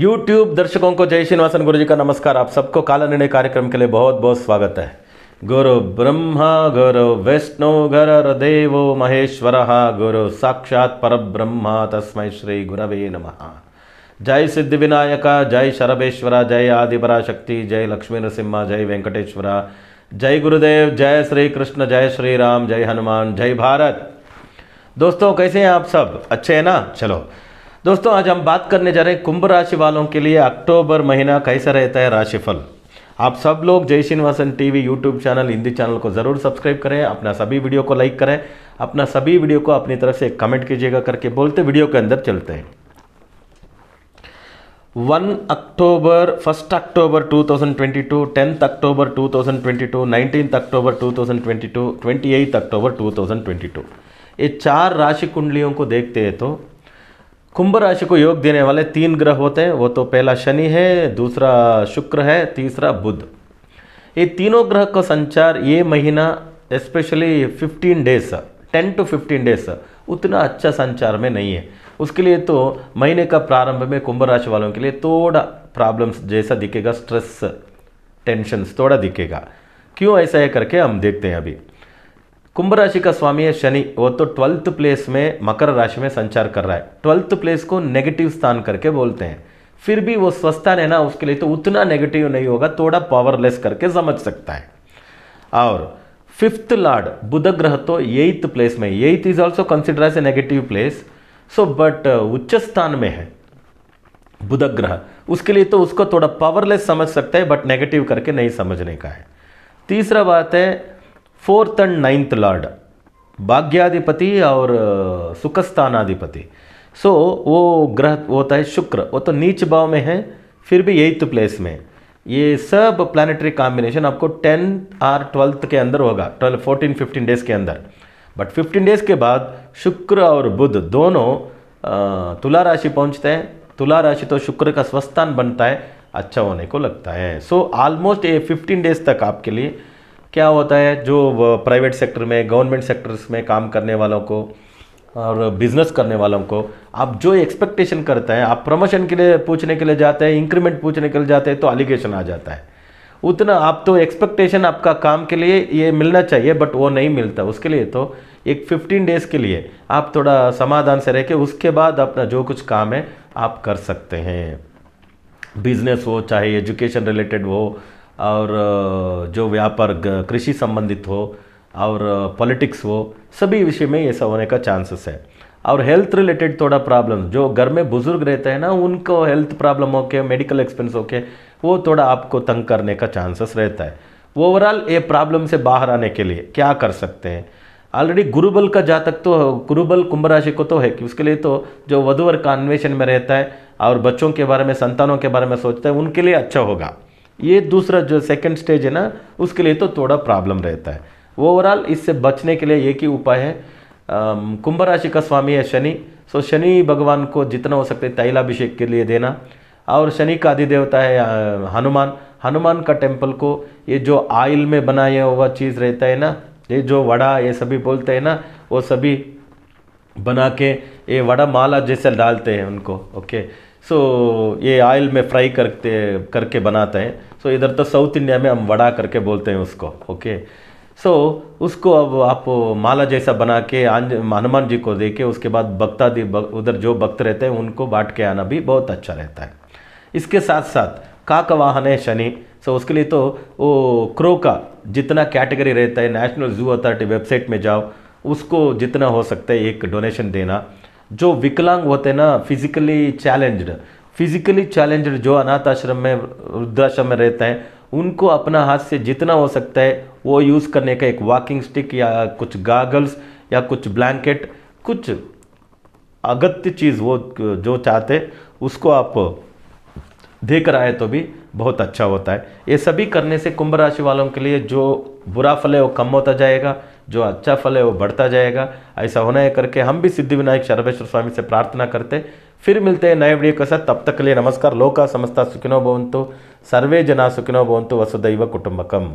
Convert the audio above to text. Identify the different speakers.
Speaker 1: YouTube दर्शकों को जय श्रीनिवासन गुरु जी का नमस्कार आप सबको काला निर्णय कार्यक्रम के लिए बहुत बहुत स्वागत है गुरु ब्रह्मा गुरु वैष्णो गुर देव महेश्वर गुरु साक्षात पर ब्रह्मा तस्मय श्री गुरवे नम जय सिद्धि विनायक जय शरभेश्वर जय आदिपरा शक्ति जय लक्ष्मी नरसिंह जय वेंकटेश्वर जय गुरुदेव जय श्री कृष्ण जय श्री राम जय हनुमान जय भारत दोस्तों कैसे हैं आप सब अच्छे हैं ना चलो दोस्तों आज हम बात करने जा रहे हैं कुंभ राशि वालों के लिए अक्टूबर महीना कैसा रहता है राशिफल आप सब लोग Jai Srinivasan T V YouTube channel Hindi channel को ज़रूर सब्सक्राइब करें अपना सभी वीडियो को लाइक करें अपना सभी वीडियो को अपनी तरफ से कमेंट कीजिएगा करके बोलते वीडियो के अंदर चलते हैं one October first October 2022, twenty October 2022, 19th October 2022, thousand October 2022 ये चार राशि कुंडलियों को देखते हैं तो कुंभ राशि को योग देने वाले तीन ग्रह होते हैं वो तो पहला शनि है दूसरा शुक्र है तीसरा बुध ये तीनों ग्रह का संचार ये महीना स्पेशली 15 डेज 10 टू 15 डेज उतना अच्छा संचार में नहीं है उसके लिए तो महीने का प्रारंभ में कुंभ राशि वालों के लिए थोड़ा प्रॉब्लम्स जैसा दिखेगा स्ट्रेस टेंशन थोड़ा दिखेगा क्यों ऐसा है करके हम देखते हैं अभी कुंभ राशि का स्वामी है शनि वो तो ट्वेल्थ प्लेस में मकर राशि में संचार कर रहा है ट्वेल्थ प्लेस को नेगेटिव स्थान करके बोलते हैं फिर भी वो स्वस्था रहना उसके लिए तो उतना नेगेटिव नहीं होगा थोड़ा पावरलेस करके समझ सकता है और फिफ्थ लॉर्ड बुध ग्रह तो एथ प्लेस में eighth is also consider as a negative place so but उच्च स्थान में है बुध ग्रह उसके लिए तो उसको थोड़ा पावरलेस समझ सकता है बट नेगेटिव करके नहीं समझने का है तीसरा बात है फोर्थ एंड नाइन्थ लॉर्ड भाग्याधिपति और सुखस्थानाधिपति सो वो ग्रह होता है शुक्र वो तो नीच भाव में है फिर भी एट्थ प्लेस में ये सब प्लानिटरी कॉम्बिनेशन आपको टेंथ और ट्वेल्थ के अंदर होगा ट्वेल्व फोर्टीन फिफ्टीन डेज़ के अंदर बट फिफ्टीन डेज़ के बाद शुक्र और बुध दोनों तुला राशि पहुंचते हैं तुला राशि तो शुक्र का स्वस्थान बनता है अच्छा होने को लगता है सो ऑलमोस्ट ये फिफ्टीन डेज़ तक आपके लिए क्या होता है जो प्राइवेट सेक्टर में गवर्नमेंट सेक्टर्स में काम करने वालों को और बिजनेस करने वालों को आप जो एक्सपेक्टेशन करते हैं आप प्रमोशन के लिए पूछने के लिए जाते हैं इंक्रीमेंट पूछने के लिए जाते हैं तो एलिगेशन आ जाता है उतना आप तो एक्सपेक्टेशन आपका काम के लिए ये मिलना चाहिए बट वो नहीं मिलता उसके लिए तो एक 15 डेज़ के लिए आप थोड़ा समाधान से रह के उसके बाद अपना जो कुछ काम है आप कर सकते हैं बिजनेस हो चाहे एजुकेशन रिलेटेड हो और जो व्यापार कृषि संबंधित हो और पॉलिटिक्स हो सभी विषय में ऐसा होने का चांसेस है और हेल्थ रिलेटेड थोड़ा प्रॉब्लम जो घर में बुजुर्ग रहते हैं ना उनको हेल्थ प्रॉब्लम हो के मेडिकल एक्सपेंस हो के वो थोड़ा आपको तंग करने का चांसेस रहता है ओवरऑल ये प्रॉब्लम से बाहर आने के लिए क्या कर सकते हैं ऑलरेडी गुरुबल का जातक तो गुरुबल कुंभ राशि को तो है कि उसके लिए तो जो वधुवर का अन्वेषण में रहता है और बच्चों के बारे में संतानों के बारे में सोचता है उनके लिए अच्छा होगा ये दूसरा जो सेकंड स्टेज है ना उसके लिए तो थोड़ा प्रॉब्लम रहता है ओवरऑल इससे बचने के लिए एक ही उपाय है कुंभ राशि का स्वामी है शनि सो शनि भगवान को जितना हो सकता है तैलाभिषेक के लिए देना और शनि का अधिदेवता है हनुमान हनुमान का टेम्पल को ये जो आयल में बनाया हुआ चीज़ रहता है ना ये जो वड़ा ये सभी बोलते हैं ना वो सभी बना के ये वड़ा माला जैसे डालते हैं उनको ओके सो ये ऑयल में फ्राई करते करके बनाते हैं सो इधर तो साउथ इंडिया में हम वड़ा करके बोलते हैं उसको ओके सो उसको अब आप माला जैसा बना के आंज हनुमान जी को दे के उसके बाद भक्तादि उधर जो भक्त रहते हैं उनको बांट के आना भी बहुत अच्छा रहता है इसके साथ साथ काक वाहन है शनि सो उसके लिए तो वो क्रो का जितना कैटेगरी रहता है नेशनल जू अथॉरिटी वेबसाइट में जाओ उसको जितना हो सकता है एक डोनेशन देना जो विकलांग होते ना फिजिकली चैलेंज्ड फिजिकली चैलेंज्ड जो अनाथ आश्रम में वृद्धाश्रम में रहते हैं उनको अपना हाथ से जितना हो सकता है वो यूज़ करने का एक वॉकिंग स्टिक या कुछ गागल्स या कुछ ब्लैंकेट कुछ अगत्य चीज़ वो जो चाहते उसको आप देकर आए तो भी बहुत अच्छा होता है ये सभी करने से कुंभ राशि वालों के लिए जो बुरा फल है वो कम होता जाएगा जो अच्छा फल है वो बढ़ता जाएगा ऐसा होना है करके हम भी सिद्धि विनायक सर्वेश्वर स्वामी से प्रार्थना करते फिर मिलते हैं नए वीडियो के साथ तब तक के लिए नमस्कार लोका समस्ता सुखिनो भवंतु सर्वे जना सुखिनो भवंतु वसुदैव कुटुंबकम